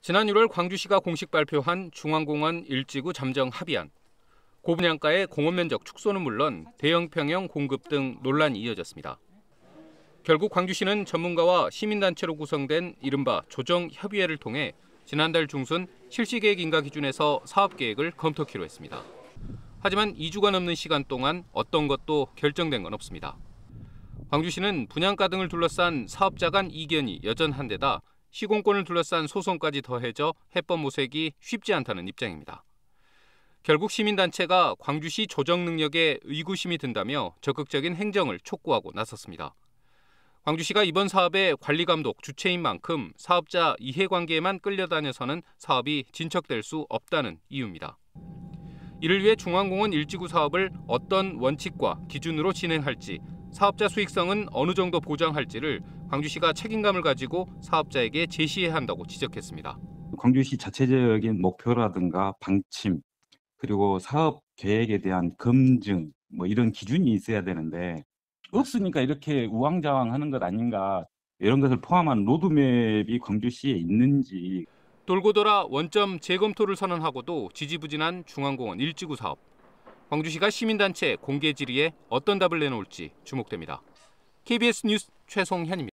지난 1월 광주시가 공식 발표한 중앙공원 일지구 잠정 합의안. 고분양가의 공원 면적 축소는 물론 대형 평형 공급 등 논란이 이어졌습니다. 결국 광주시는 전문가와 시민단체로 구성된 이른바 조정협의회를 통해 지난달 중순 실시계획 인가 기준에서 사업계획을 검토키로 했습니다. 하지만 2주가 넘는 시간 동안 어떤 것도 결정된 건 없습니다. 광주시는 분양가 등을 둘러싼 사업자 간 이견이 여전한 데다 시공권을 둘러싼 소송까지 더해져 해법 모색이 쉽지 않다는 입장입니다. 결국 시민단체가 광주시 조정 능력에 의구심이 든다며 적극적인 행정을 촉구하고 나섰습니다. 광주시가 이번 사업의 관리 감독 주체인 만큼 사업자 이해관계에만 끌려다녀서는 사업이 진척될 수 없다는 이유입니다. 이를 위해 중앙공원 일지구 사업을 어떤 원칙과 기준으로 진행할지, 사업자 수익성은 어느 정도 보장할지를 광주시가 책임감을 가지고 사업자에게 제시해야 한다고 지적했습니다. 광주시 자체적인 목표라든가 방침 그리고 사업 계획에 대한 검증 뭐 이런 기준이 있어야 되는데 없으니까 이렇게 우왕좌왕 하는 것 아닌가 이런 것을 포함한 로드맵이 광주시에 있는지 돌고 돌아 원점 재검토를 선언하고도 지지부진한 중앙공원 일지구 사업 광주시가 시민단체 공개 질의에 어떤 답을 내놓을지 주목됩니다. KBS 뉴스 최송현입니다.